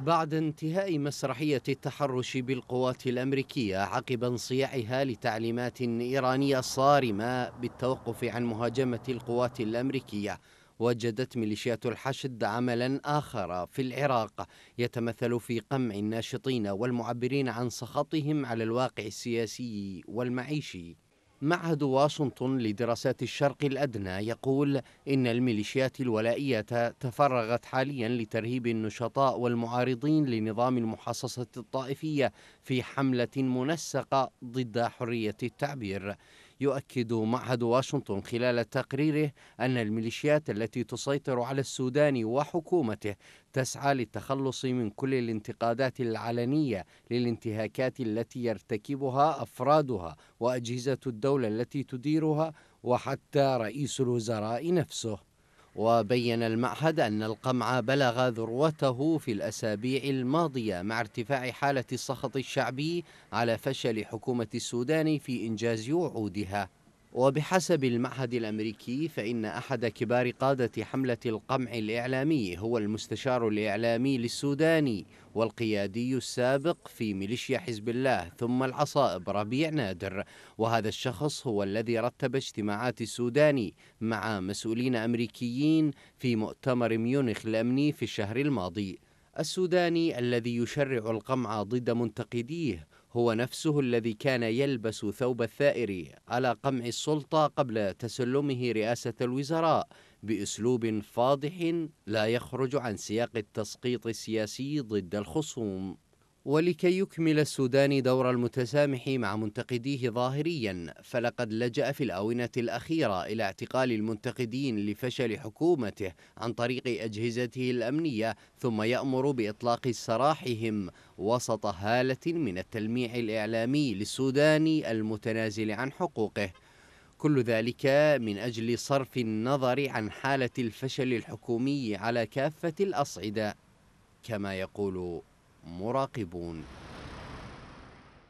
بعد انتهاء مسرحية التحرش بالقوات الأمريكية عقب انصياعها لتعليمات إيرانية صارمة بالتوقف عن مهاجمة القوات الأمريكية وجدت ميليشيات الحشد عملا آخر في العراق يتمثل في قمع الناشطين والمعبرين عن سخطهم على الواقع السياسي والمعيشي معهد واشنطن لدراسات الشرق الأدنى يقول إن الميليشيات الولائية تفرغت حاليا لترهيب النشطاء والمعارضين لنظام المحاصصة الطائفية في حملة منسقة ضد حرية التعبير يؤكد معهد واشنطن خلال تقريره أن الميليشيات التي تسيطر على السودان وحكومته تسعى للتخلص من كل الانتقادات العلنية للانتهاكات التي يرتكبها أفرادها وأجهزة الدولة التي تديرها وحتى رئيس الوزراء نفسه وبين المعهد أن القمع بلغ ذروته في الأسابيع الماضية مع ارتفاع حالة السخط الشعبي على فشل حكومة السودان في إنجاز وعودها وبحسب المعهد الامريكي فان احد كبار قاده حمله القمع الاعلامي هو المستشار الاعلامي للسوداني والقيادي السابق في ميليشيا حزب الله ثم العصائب ربيع نادر وهذا الشخص هو الذي رتب اجتماعات السوداني مع مسؤولين امريكيين في مؤتمر ميونخ الامني في الشهر الماضي السوداني الذي يشرع القمع ضد منتقديه هو نفسه الذي كان يلبس ثوب الثائر على قمع السلطة قبل تسلمه رئاسة الوزراء بأسلوب فاضح لا يخرج عن سياق التسقيط السياسي ضد الخصوم ولكي يكمل السودان دور المتسامح مع منتقديه ظاهريا فلقد لجأ في الآونة الأخيرة إلى اعتقال المنتقدين لفشل حكومته عن طريق أجهزته الأمنية ثم يأمر بإطلاق سراحهم وسط هالة من التلميع الإعلامي للسوداني المتنازل عن حقوقه كل ذلك من أجل صرف النظر عن حالة الفشل الحكومي على كافة الأصعدة كما يقول مراقبون